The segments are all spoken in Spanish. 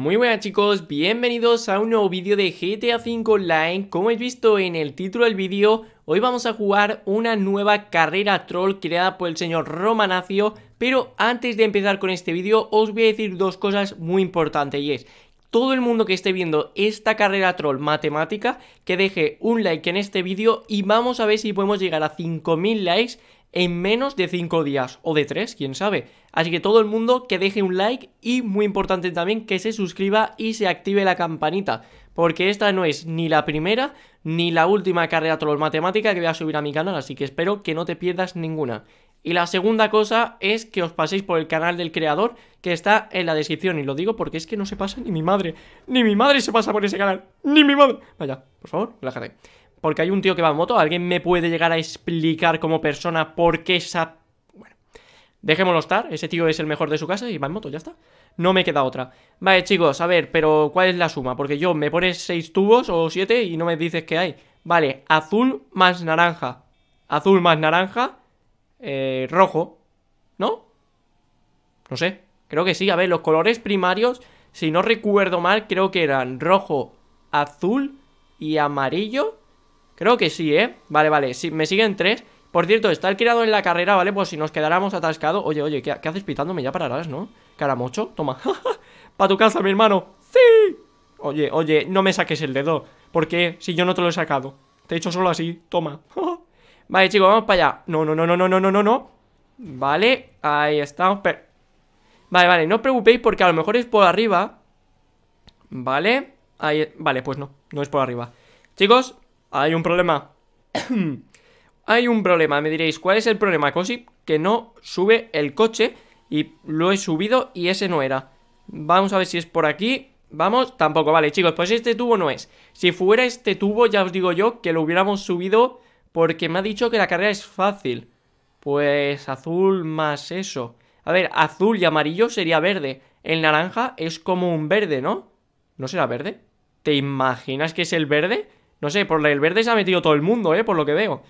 Muy buenas chicos, bienvenidos a un nuevo vídeo de GTA 5 Online Como habéis visto en el título del vídeo, hoy vamos a jugar una nueva carrera troll creada por el señor Romanacio Pero antes de empezar con este vídeo, os voy a decir dos cosas muy importantes y es todo el mundo que esté viendo esta carrera troll matemática que deje un like en este vídeo y vamos a ver si podemos llegar a 5000 likes en menos de 5 días o de 3, quién sabe. Así que todo el mundo que deje un like y muy importante también que se suscriba y se active la campanita. Porque esta no es ni la primera ni la última carrera troll matemática que voy a subir a mi canal, así que espero que no te pierdas ninguna. Y la segunda cosa es que os paséis por el canal del creador que está en la descripción. Y lo digo porque es que no se pasa ni mi madre. Ni mi madre se pasa por ese canal. Ni mi madre. Vaya, por favor, relájate porque hay un tío que va en moto, ¿alguien me puede llegar a explicar como persona por qué esa... Bueno, dejémoslo estar, ese tío es el mejor de su casa y va en moto, ya está. No me queda otra. Vale, chicos, a ver, pero ¿cuál es la suma? Porque yo me pones seis tubos o siete y no me dices qué hay. Vale, azul más naranja. Azul más naranja, eh, rojo, ¿no? No sé, creo que sí. A ver, los colores primarios, si no recuerdo mal, creo que eran rojo, azul y amarillo. Creo que sí, ¿eh? Vale, vale, me siguen tres Por cierto, está el en la carrera, ¿vale? Pues si nos quedáramos atascados Oye, oye, ¿qué, haces pitándome? Ya pararás, ¿no? Caramocho, toma Pa' tu casa, mi hermano ¡Sí! Oye, oye, no me saques el dedo Porque Si yo no te lo he sacado Te he hecho solo así, toma Vale, chicos, vamos para allá No, no, no, no, no, no, no, no, no Vale, ahí estamos Pero... Vale, vale, no os preocupéis porque a lo mejor es por arriba Vale, ahí... Vale, pues no, no es por arriba Chicos, hay un problema. Hay un problema, me diréis, ¿cuál es el problema, Cosi? Que no sube el coche y lo he subido y ese no era. Vamos a ver si es por aquí. Vamos, tampoco, vale, chicos, pues este tubo no es. Si fuera este tubo, ya os digo yo que lo hubiéramos subido porque me ha dicho que la carrera es fácil. Pues azul más eso. A ver, azul y amarillo sería verde. El naranja es como un verde, ¿no? ¿No será verde? ¿Te imaginas que es el verde? No sé, por el verde se ha metido todo el mundo, ¿eh? Por lo que veo.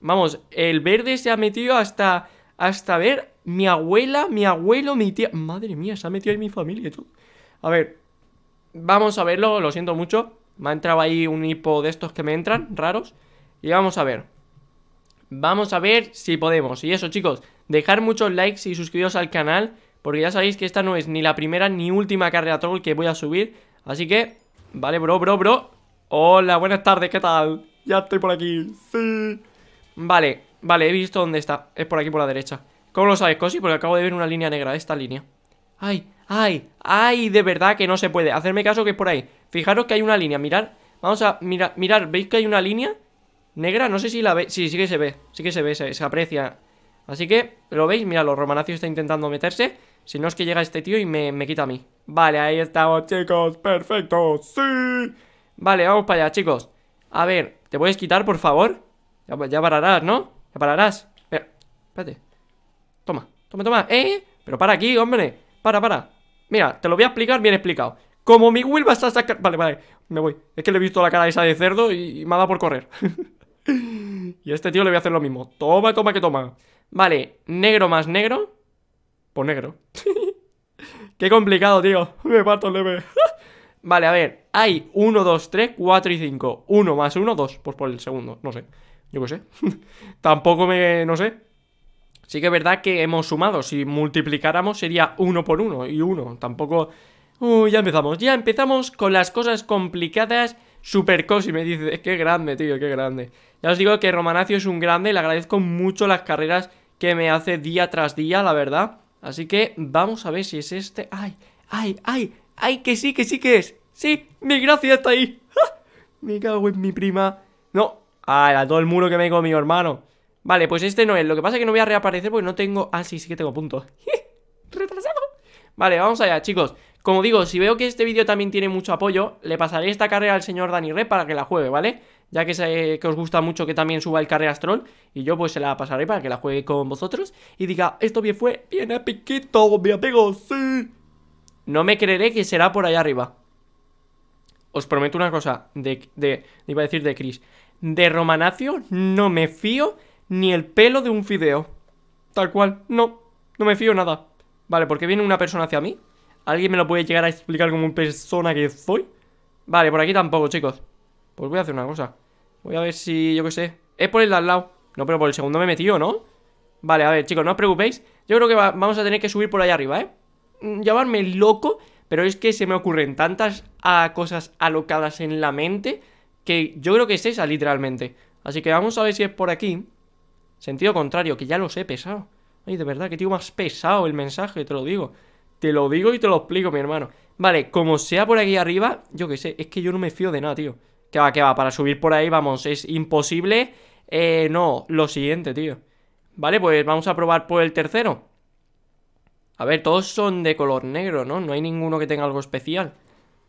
Vamos, el verde se ha metido hasta... Hasta ver, mi abuela, mi abuelo, mi tía... Madre mía, se ha metido en mi familia y todo. A ver, vamos a verlo, lo siento mucho. Me ha entrado ahí un hipo de estos que me entran, raros. Y vamos a ver. Vamos a ver si podemos. Y eso, chicos, dejar muchos likes y suscribiros al canal. Porque ya sabéis que esta no es ni la primera ni última carrera troll que voy a subir. Así que, vale, bro, bro, bro. Hola, buenas tardes, ¿qué tal? Ya estoy por aquí, sí Vale, vale, he visto dónde está Es por aquí por la derecha ¿Cómo lo sabes, Cosi? Porque acabo de ver una línea negra, esta línea ¡Ay, ay, ay! De verdad que no se puede Hacerme caso que es por ahí Fijaros que hay una línea, mirar Vamos a mirar, mirar ¿veis que hay una línea? Negra, no sé si la ve, Sí, sí que se ve, sí que se ve, se, aprecia Así que, ¿lo veis? Mira, los romanacios está intentando meterse Si no es que llega este tío y me, me quita a mí Vale, ahí estamos, chicos, perfecto, ¡sí! Vale, vamos para allá, chicos A ver, ¿te puedes quitar, por favor? Ya, pararás, ¿no? Ya pararás espérate Toma, toma, toma ¡Eh! Pero para aquí, hombre Para, para Mira, te lo voy a explicar bien explicado Como mi Will va a sacar... Vale, vale, me voy Es que le he visto la cara esa de cerdo y, me ha dado por correr Y a este tío le voy a hacer lo mismo Toma, toma, que toma Vale, negro más negro Pues negro Qué complicado, tío Me parto leve Vale, a ver, hay 1, 2, 3, 4 y 5 1 más 1, 2, pues por el segundo, no sé Yo qué sé Tampoco me... no sé Sí que es verdad que hemos sumado, si multiplicáramos sería 1 por 1 y 1 Tampoco... Uy, ya empezamos, ya empezamos con las cosas complicadas Super y me dice, qué grande, tío, qué grande. Ya os digo que Romanacio es un grande, le agradezco mucho las carreras que me hace día tras día, la verdad. Así que vamos a ver si es este. ¡Ay! ¡Ay! ¡Ay! ¡Ay! ¡Que sí, que sí que es! Sí, mi gracia está ahí. Me cago en mi prima. No. a todo el muro que me mi hermano. Vale, pues este no es. Lo que pasa es que no voy a reaparecer porque no tengo... Ah, sí, sí que tengo puntos. Retrasado. Vale, vamos allá, chicos. Como digo, si veo que este vídeo también tiene mucho apoyo, le pasaré esta carrera al señor Dani Red para que la juegue, ¿vale? Ya que, sé que os gusta mucho que también suba el carrera Troll, y yo pues se la pasaré para que la juegue con vosotros y diga, esto bien fue, bien epiquito, mi amigo, sí. No me creeré que será por allá arriba os prometo una cosa, de, de, iba a decir de Chris, de Romanacio no me fío ni el pelo de un fideo. Tal cual, no, no me fío nada. Vale, porque viene una persona hacia mí. ¿Alguien me lo puede llegar a explicar como persona que soy? Vale, por aquí tampoco, chicos. Pues voy a hacer una cosa. Voy a ver si, yo qué sé. Es por el de al lado. No, pero por el segundo me he metido, ¿no? Vale, a ver, chicos, no os preocupéis. Yo creo que vamos a tener que subir por allá arriba, ¿eh? Mm, Llamarme loco pero es que se me ocurren tantas cosas alocadas en la mente que yo creo que es esa literalmente. Así que vamos a ver si es por aquí. Sentido contrario, que ya lo sé pesado. Ay, de verdad, que tío más pesado el mensaje, te lo digo. Te lo digo y te lo explico, mi hermano. Vale, como sea por aquí arriba, yo qué sé, es que yo no me fío de nada, tío. Que va, que va, para subir por ahí, vamos, es imposible. Eh, no, lo siguiente, tío. Vale, pues vamos a probar por el tercero. A ver, todos son de color negro, ¿no? No hay ninguno que tenga algo especial.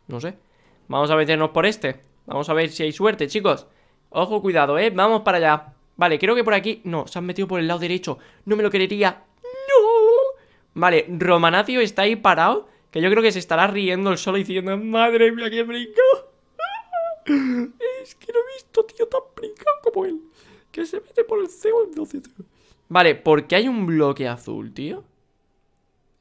No sé. Vamos a meternos por este. Vamos a ver si hay suerte, chicos. Ojo, cuidado, ¿eh? Vamos para allá. Vale, creo que por aquí... No, se han metido por el lado derecho. No me lo creería. ¡No! Vale, Romanacio está ahí parado. Que yo creo que se estará riendo el solo diciendo... ¡Madre mía, qué brinco! es que no he visto tío tan brincado como él. Que se mete por el segundo. Vale, ¿por qué hay un bloque azul, tío?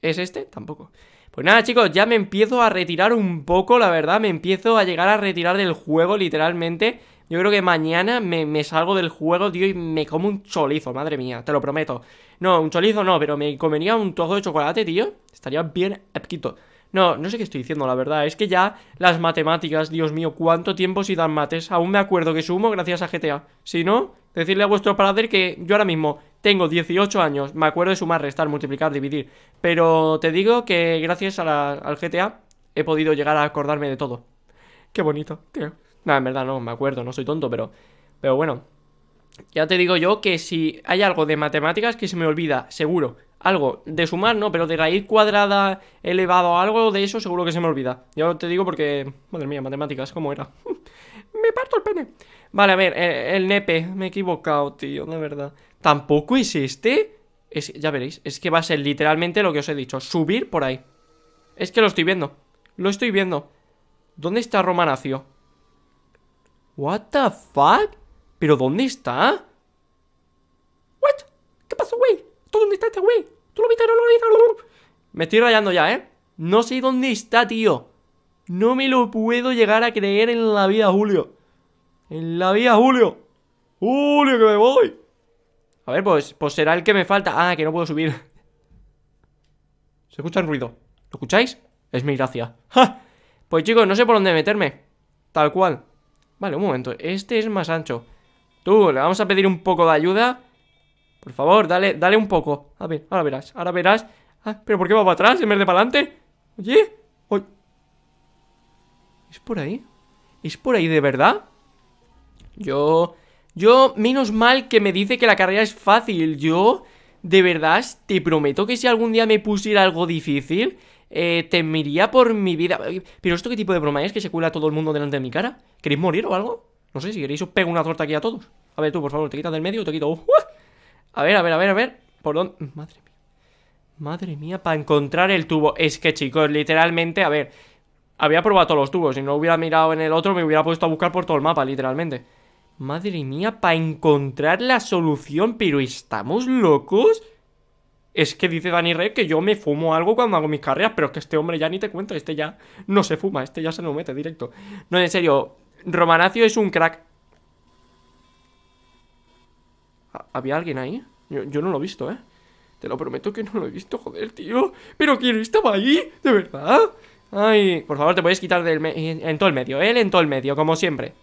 ¿Es este? Tampoco. Pues nada, chicos, ya me empiezo a retirar un poco, la verdad. Me empiezo a llegar a retirar del juego, literalmente. Yo creo que mañana me, salgo del juego, tío, y me como un cholizo, madre mía, te lo prometo. No, un cholizo no, pero me comería un tozo de chocolate, tío. Estaría bien apquito. No, no sé qué estoy diciendo, la verdad. Es que ya las matemáticas, Dios mío, cuánto tiempo si dan mates. Aún me acuerdo que sumo gracias a GTA. Si no, decirle a vuestro padre que yo ahora mismo tengo 18 años. Me acuerdo de sumar, restar, multiplicar, dividir. Pero te digo que gracias al GTA he podido llegar a acordarme de todo. Qué bonito, tío. Nada, en verdad no, me acuerdo, no soy tonto, pero... Pero bueno, ya te digo yo que si hay algo de matemáticas que se me olvida, seguro algo, de sumar no, pero de raíz cuadrada elevado a algo, de eso seguro que se me olvida. Ya te digo porque, madre mía, matemáticas, ¿cómo era? me parto el pene. Vale, a ver, eh, el, nepe, me he equivocado, tío, de verdad. ¿Tampoco existe? Es, ya veréis, es que va a ser literalmente lo que os he dicho, subir por ahí. Es que lo estoy viendo, lo estoy viendo. ¿Dónde está Romanacio? What the fuck? ¿Pero dónde está? What? ¿Qué pasó, güey? dónde está este güey? Me estoy rayando ya, ¿eh? No sé dónde está, tío. No me lo puedo llegar a creer en la vida, Julio. En la vida, Julio. Julio, que me voy. A ver, pues, pues será el que me falta. Ah, que no puedo subir. Se escucha el ruido. ¿Lo escucháis? Es mi gracia. Pues chicos, no sé por dónde meterme. Tal cual. Vale, un momento. Este es más ancho. Tú, le vamos a pedir un poco de ayuda. Por favor, dale, dale un poco. A ver, ahora verás, ahora verás. Ah, ¿Pero por qué va para atrás en vez de para adelante? Oye, ¿Es por ahí? ¿Es por ahí de verdad? Yo... Yo, menos mal que me dice que la carrera es fácil. Yo, de verdad, te prometo que si algún día me pusiera algo difícil, eh, miría por mi vida. Pero esto qué tipo de broma es que se cuela todo el mundo delante de mi cara. ¿Queréis morir o algo? No sé, si queréis os pego una torta aquí a todos. A ver, tú, por favor, te quitas del medio o te quito... Uh, a ver, a ver, a ver, a ver. ¿Por dónde? Madre mía. Madre mía, para encontrar el tubo. Es que, chicos, literalmente, a ver. Había probado todos los tubos. y no hubiera mirado en el otro, me hubiera puesto a buscar por todo el mapa, literalmente. Madre mía, para encontrar la solución, pero ¿estamos locos? Es que dice Dani Rey que yo me fumo algo cuando hago mis carreras, pero es que este hombre ya ni te cuento, este ya no se fuma, este ya se lo mete directo. No, en serio, Romanacio es un crack. ¿Había alguien ahí? Yo, no lo he visto, ¿eh? Te lo prometo que no lo he visto, joder, tío. ¿Pero quién estaba ahí? ¿De verdad? Ay, por favor, te puedes quitar del en todo el medio, él en todo el medio, como siempre.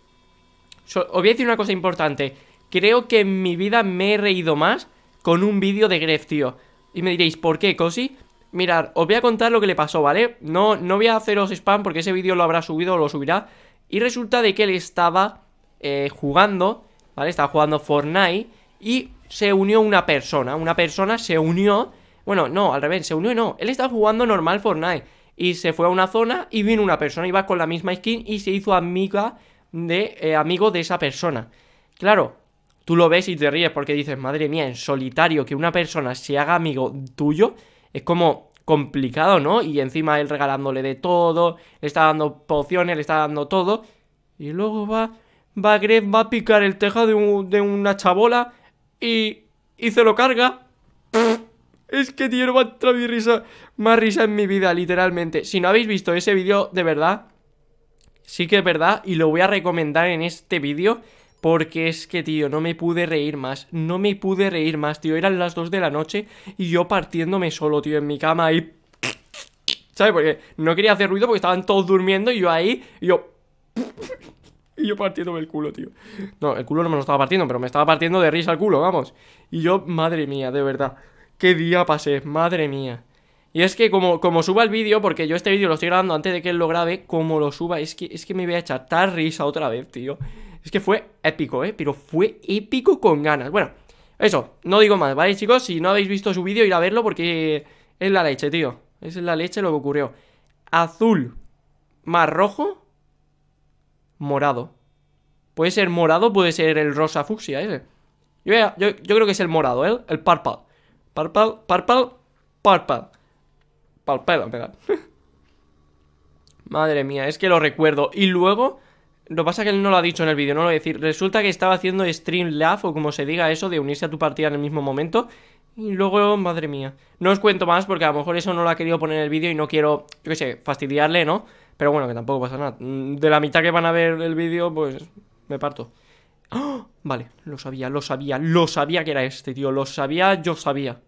os voy a decir una cosa importante. Creo que en mi vida me he reído más con un vídeo de Gref, tío. Y me diréis, ¿por qué, Cosi? Mirad, os voy a contar lo que le pasó, ¿vale? No, no voy a haceros spam porque ese vídeo lo habrá subido o lo subirá. Y resulta de que él estaba eh, jugando, ¿vale? Estaba jugando Fortnite y se unió una persona. Una persona se unió. Bueno, no, al revés, se unió y no. Él estaba jugando normal Fortnite. Y se fue a una zona y vino una persona. Iba con la misma skin y se hizo amiga de, eh, amigo de esa persona. Claro, tú lo ves y te ríes porque dices, madre mía, en solitario que una persona se haga amigo tuyo es como complicado, ¿no? Y encima él regalándole de todo, le está dando pociones, le está dando todo. Y luego va, va va a picar el tejado de, de una chabola y, y se lo carga. Es que, tío, no me ha mi risa, más risa en mi vida, literalmente. Si no habéis visto ese vídeo, de verdad, sí que es verdad y lo voy a recomendar en este vídeo porque es que, tío, no me pude reír más, no me pude reír más, tío, eran las 2 de la noche y yo partiéndome solo, tío, en mi cama y ¿Sabes? Porque no quería hacer ruido porque estaban todos durmiendo y yo ahí, y yo... Y yo partiéndome el culo, tío. No, el culo no me lo estaba partiendo, pero me estaba partiendo de risa el culo, vamos. Y yo, madre mía, de verdad. Qué día pasé, madre mía. Y es que como, como suba el vídeo, porque yo este vídeo lo estoy grabando antes de que él lo grabe, como lo suba, es que, es que me voy a echar tal risa otra vez, tío. Es que fue épico, ¿eh? Pero fue épico con ganas. Bueno, eso, no digo más, ¿vale, chicos? Si no habéis visto su vídeo, ir a verlo porque es la leche, tío. Es la leche lo que ocurrió. Azul más rojo morado. Puede ser morado, puede ser el rosa fucsia ese. Yo, creo que es el morado, ¿eh? El parpal Parpal, parpal, parpal Parpal Madre mía, es que lo recuerdo. Y luego, lo pasa que él no lo ha dicho en el vídeo, no lo voy a decir. Resulta que estaba haciendo Stream laugh, o como se diga eso, de unirse a tu partida en el mismo momento. Y luego, madre mía. No os cuento más porque a lo mejor eso no lo ha querido poner en el vídeo y no quiero, yo qué sé, fastidiarle, ¿no? Pero bueno, que tampoco pasa nada. Mm, de la mitad que van a ver el vídeo, pues me parto. ¡Oh! Vale, lo sabía, lo sabía, lo sabía que era este, tío. Lo sabía, yo sabía.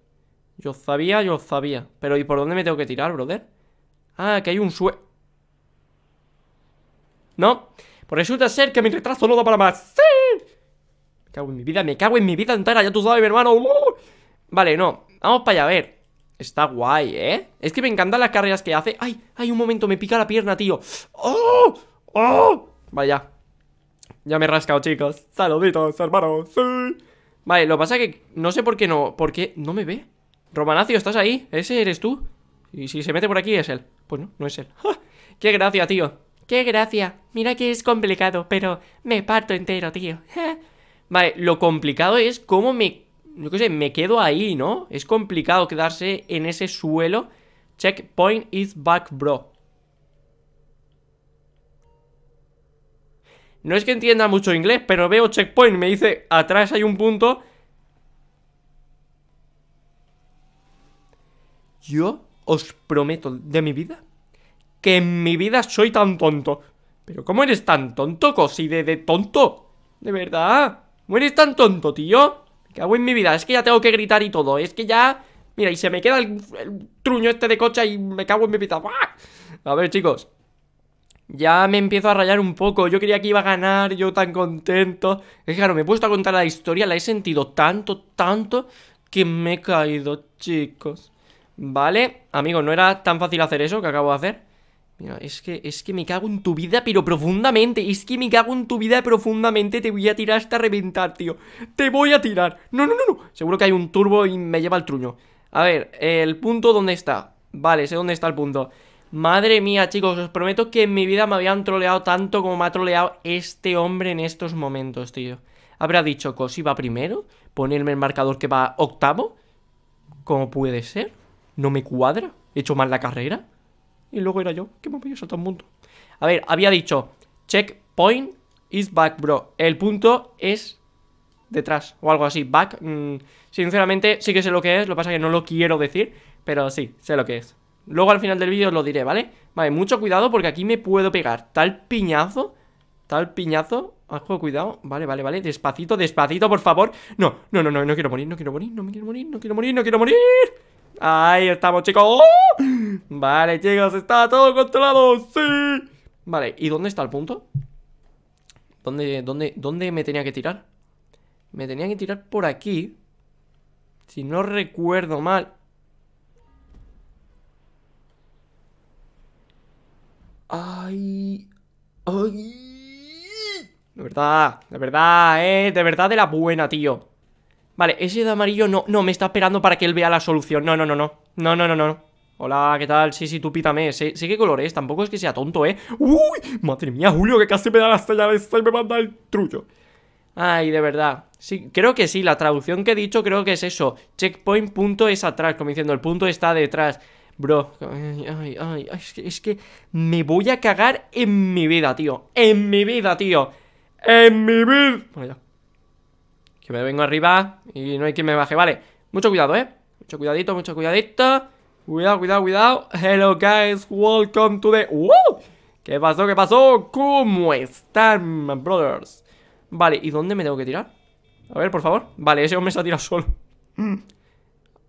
Yo sabía, yo sabía. Pero ¿y por dónde me tengo que tirar, brother? Ah, que hay un sue... No. Pues resulta ser que mi retraso no da para más. ¡Sí! Me cago en mi vida, me cago en mi vida entera, ya tú sabes, hermano. Vale, no. Vamos para allá, a ver. Está guay, ¿eh? Es que me encantan las carreras que hace ¡Ay! ¡Ay, un momento! Me pica la pierna, tío ¡Oh! ¡Oh! Vaya Ya me he rascado, chicos Saluditos, hermanos Vale, lo pasa que no sé por qué no... ¿Por qué no me ve? Romanacio, ¿estás ahí? ¿Ese eres tú? Y si se mete por aquí es él Pues no, no es él ¡Qué gracia, tío! ¡Qué gracia! Mira que es complicado, pero me parto entero, tío Vale, lo complicado es cómo me yo qué sé, me quedo ahí, ¿no? Es complicado quedarse en ese suelo. Checkpoint is back, bro. No es que entienda mucho inglés, pero veo checkpoint, me dice, atrás hay un punto. Yo os prometo de mi vida que en mi vida soy tan tonto. Pero ¿cómo eres tan tonto, cosi de, de tonto? De verdad. ¿Cómo eres tan tonto, tío? Cago en mi vida, es que ya tengo que gritar y todo Es que ya... Mira, y se me queda el, truño este de coche y me cago en mi vida A ver, chicos ya me empiezo a rayar un poco. Yo creía que iba a ganar, yo tan contento. Es que, claro, me he puesto a contar la historia, la he sentido tanto, tanto, que me he caído, chicos. Vale, amigos, no era tan fácil hacer eso que acabo de hacer es que, es que me cago en tu vida, pero profundamente. Es que me cago en tu vida profundamente. Te voy a tirar hasta reventar, tío. Te voy a tirar. No, no, no, no. Seguro que hay un turbo y me lleva el truño. A ver, el punto, ¿dónde está? Vale, sé dónde está el punto. Madre mía, chicos, os prometo que en mi vida me habían troleado tanto como me ha troleado este hombre en estos momentos, tío. Habrá dicho, Cosi va primero, ponerme el marcador que va octavo. ¿Cómo puede ser? No me cuadra. He hecho mal la carrera. Y luego era yo, que me voy a saltar un mundo? A ver, había dicho, checkpoint is back, bro. El punto es detrás o algo así. Back, mm, sinceramente, sí que sé lo que es, lo que pasa es que no lo quiero decir, pero sí, sé lo que es. Luego al final del vídeo lo diré, ¿vale? Vale, mucho cuidado porque aquí me puedo pegar tal piñazo, tal piñazo. haz cuidado. Vale, vale, vale. Despacito, despacito, por favor. No, no, no, no, no quiero morir, no quiero morir, no me quiero morir, no quiero morir, no quiero morir. Ahí estamos, chicos. ¡Oh! Vale, chicos, está todo controlado ¡Sí! Vale, ¿y dónde está el punto? ¿Dónde, dónde, dónde me tenía que tirar? Me tenía que tirar por aquí Si no recuerdo mal Ay... Ay... De verdad, de verdad, eh De verdad de la buena, tío Vale, ese de amarillo no, no, me está esperando para que él vea la solución No, no, no, no, no, no, no, no Hola, ¿qué tal? Sí, sí, tú pítame. Sí, qué color es, tampoco es que sea tonto, ¿eh? ¡Uy! Madre mía, Julio, que casi me da la estrella de esta y me manda el trullo. Ay, de verdad. Sí, creo que sí, la traducción que he dicho creo que es eso. Checkpoint punto es atrás, como diciendo, el punto está detrás. Bro, ay, ay, ay, es que, es que me voy a cagar en mi vida, tío. En mi vida, tío. En mi vida. Que me vengo arriba y no hay quien me baje. Vale, mucho cuidado, ¿eh? Mucho cuidadito, mucho cuidadito. Cuidado, cuidado, cuidado. Hello guys, welcome to the... ¡Wow! ¿Qué pasó? ¿Qué pasó? ¿Cómo están, brothers? Vale, ¿y dónde me tengo que tirar? A ver, por favor. Vale, ese hombre se ha tirado solo. Mm.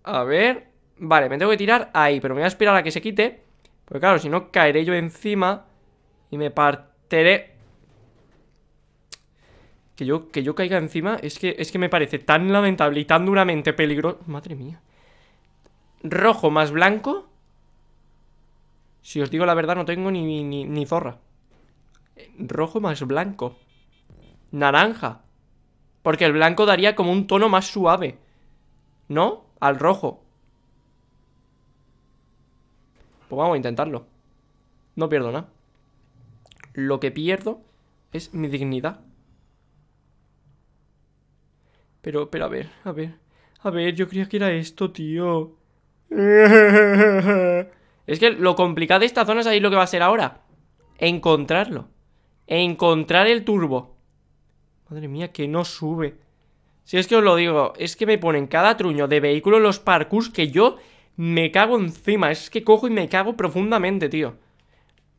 A ver... Vale, me tengo que tirar ahí, pero me voy a esperar a que se quite. Porque claro, si no, caeré yo encima y me partiré... Que yo, que yo caiga encima es que, es que me parece tan lamentable y tan duramente peligroso... Madre mía rojo más blanco. Si os digo la verdad, no tengo ni, ni, zorra. Rojo más blanco. Naranja. Porque el blanco daría como un tono más suave. ¿No? Al rojo. Pues vamos a intentarlo. No pierdo nada. Lo que pierdo es mi dignidad. Pero, pero a ver, a ver. A ver, yo creía que era esto, tío. Es que lo complicado de esta zona es ahí lo que va a ser ahora. Encontrarlo. Encontrar el turbo. Madre mía, que no sube. Si es que os lo digo, es que me ponen cada truño de vehículo los parkours que yo me cago encima. Es que cojo y me cago profundamente, tío.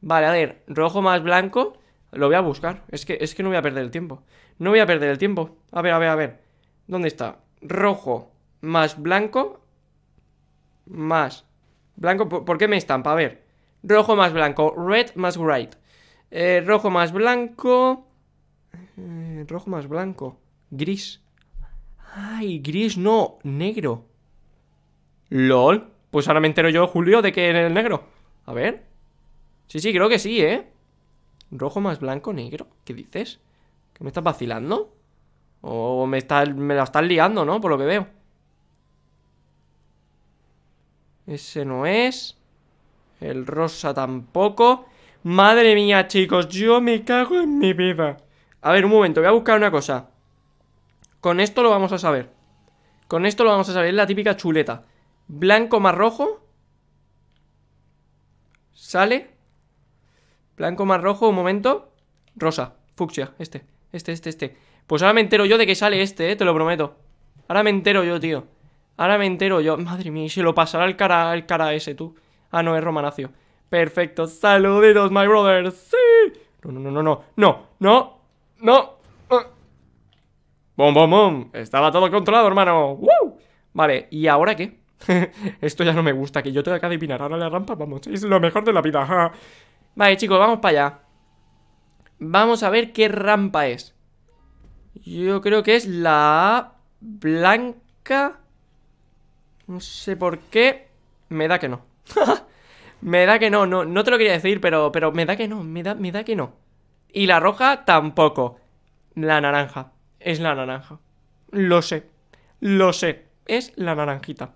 Vale, a ver, rojo más blanco. Lo voy a buscar. Es que, es que no voy a perder el tiempo. No voy a perder el tiempo. A ver, a ver, a ver. ¿Dónde está? Rojo más blanco más blanco. ¿Por, qué me estampa? A ver. Rojo más blanco. Red más white. Eh, rojo más blanco. Eh, rojo más blanco. Gris. Ay, gris no. Negro. LOL. Pues ahora me entero yo, Julio, de que en el negro. A ver. Sí, sí, creo que sí, ¿eh? Rojo más blanco, negro. ¿Qué dices? ¿Que me estás vacilando? O me, está, me la estás liando, ¿no? Por lo que veo. Ese no es. El rosa tampoco. Madre mía, chicos, yo me cago en mi vida. A ver, un momento, voy a buscar una cosa. Con esto lo vamos a saber. Con esto lo vamos a saber, es la típica chuleta. Blanco más rojo. Sale. Blanco más rojo, un momento. Rosa, fucsia, este, este, este, este. Pues ahora me entero yo de que sale este, eh, te lo prometo. Ahora me entero yo, tío. Ahora me entero yo, madre mía, y se lo pasará el cara, el cara ese tú. Ah, no, es Romanacio. Perfecto, saluditos, my brother, sí. No, no, no, no, no, no, no, no. Bom, bom, bom. Estaba todo controlado, hermano. Vale, ¿y ahora qué? Esto ya no me gusta, que yo tengo que adivinar ahora la rampa, vamos, es lo mejor de la vida. vale, chicos, vamos para allá. Vamos a ver qué rampa es. Yo creo que es la blanca... No sé por qué. Me da que no. me da que no, no, no te lo quería decir, pero, pero me da que no, me da, me da que no. Y la roja tampoco. La naranja. Es la naranja. Lo sé. Lo sé. Es la naranjita.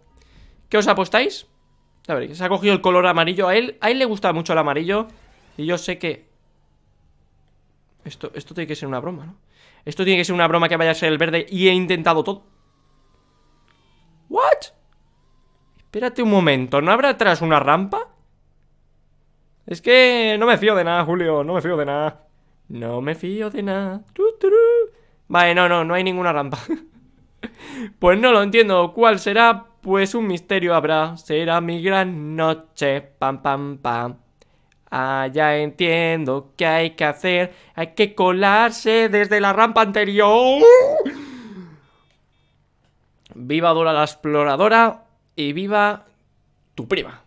¿Qué os apostáis? A ver, se ha cogido el color amarillo. A él, a él le gusta mucho el amarillo. Y yo sé que... Esto, esto tiene que ser una broma, ¿no? Esto tiene que ser una broma que vaya a ser el verde y he intentado todo. ¿What? Espérate un momento, ¿no habrá atrás una rampa? Es que no me fío de nada, Julio, no me fío de nada. No me fío de nada. Vale, no, no, no hay ninguna rampa. pues no lo entiendo. ¿Cuál será? Pues un misterio habrá. Será mi gran noche. Pam, pam, pam. Ah, ya entiendo qué hay que hacer. Hay que colarse desde la rampa anterior. Viva Dora la exploradora y viva tu prima.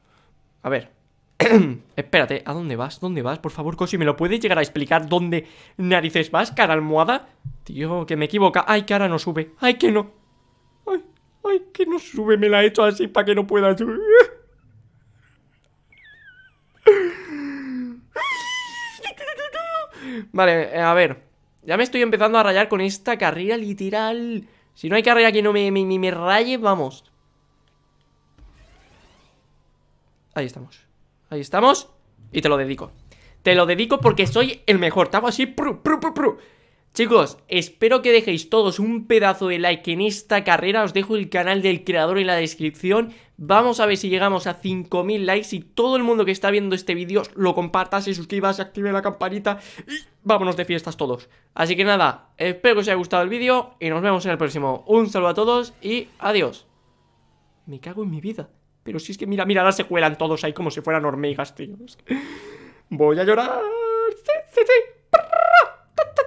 A ver. Espérate, ¿a dónde vas? ¿Dónde vas? Por favor, Cosi, ¿me lo puedes llegar a explicar dónde narices vas, cara almohada? Tío, que me equivoca. Ay, que ahora no sube. Ay, que no. Ay, ay, que no sube. Me la he hecho así para que no pueda subir. Vale, eh, a ver. Ya me estoy empezando a rayar con esta carrera literal. Si no hay carrera que no me, me, me raye, vamos. Ahí estamos. Ahí estamos. Y te lo dedico. Te lo dedico porque soy el mejor. Te así. Pru, pru, Chicos, espero que dejéis todos un pedazo de like en esta carrera. Os dejo el canal del creador en la descripción. Vamos a ver si llegamos a 5.000 likes y todo el mundo que está viendo este vídeo lo compartas se suscribas se active la campanita y vámonos de fiestas todos. Así que nada, espero que os haya gustado el vídeo y nos vemos en el próximo. Un saludo a todos y adiós. Me cago en mi vida. Pero si es que mira, mira, ahora se cuelan todos ahí como si fueran hormigas, tío. Voy a llorar. Sí, sí, sí.